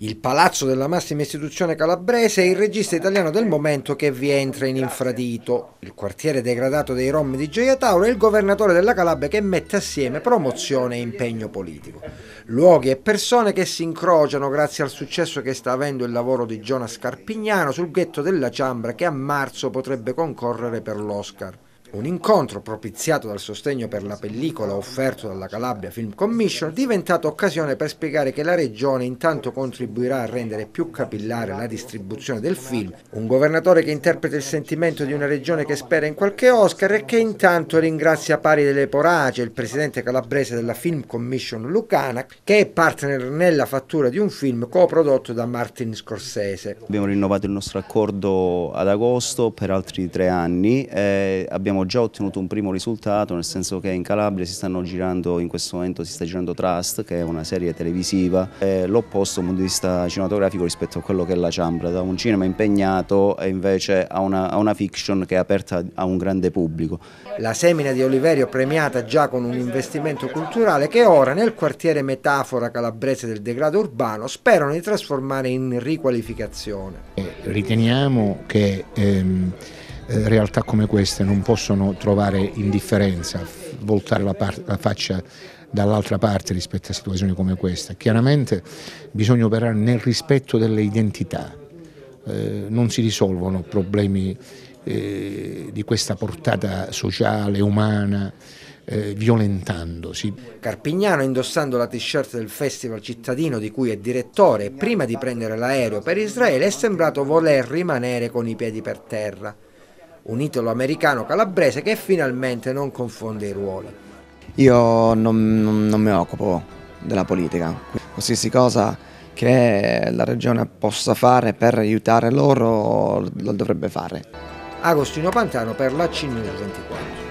Il palazzo della massima istituzione calabrese è il regista italiano del momento che vi entra in infradito. Il quartiere degradato dei Rom di Gioia Tauro è il governatore della Calabria che mette assieme promozione e impegno politico. Luoghi e persone che si incrociano grazie al successo che sta avendo il lavoro di Jonas Carpignano sul ghetto della Ciambra che a marzo potrebbe concorrere per l'Oscar. Un incontro propiziato dal sostegno per la pellicola offerto dalla Calabria Film Commission, è diventato occasione per spiegare che la regione intanto contribuirà a rendere più capillare la distribuzione del film. Un governatore che interpreta il sentimento di una regione che spera in qualche Oscar e che intanto ringrazia Pari delle Porace, il presidente calabrese della Film Commission Lucana, che è partner nella fattura di un film coprodotto da Martin Scorsese. Abbiamo rinnovato il nostro accordo ad agosto per altri tre anni, eh, abbiamo già ottenuto un primo risultato, nel senso che in Calabria si stanno girando, in questo momento si sta girando Trust, che è una serie televisiva, l'opposto dal punto di vista cinematografico rispetto a quello che è la Ciambra, da un cinema impegnato e invece a una, a una fiction che è aperta a un grande pubblico. La semina di Oliverio premiata già con un investimento culturale che ora nel quartiere metafora calabrese del degrado urbano sperano di trasformare in riqualificazione. Eh, riteniamo che... Ehm eh, realtà come queste non possono trovare indifferenza, voltare la, la faccia dall'altra parte rispetto a situazioni come questa. Chiaramente bisogna operare nel rispetto delle identità, eh, non si risolvono problemi eh, di questa portata sociale, umana, eh, violentandosi. Carpignano, indossando la t-shirt del Festival Cittadino di cui è direttore, prima di prendere l'aereo per Israele è sembrato voler rimanere con i piedi per terra un italo-americano calabrese che finalmente non confonde i ruoli. Io non, non, non mi occupo della politica, qualsiasi cosa che la regione possa fare per aiutare loro lo dovrebbe fare. Agostino Pantano per la CNews 24.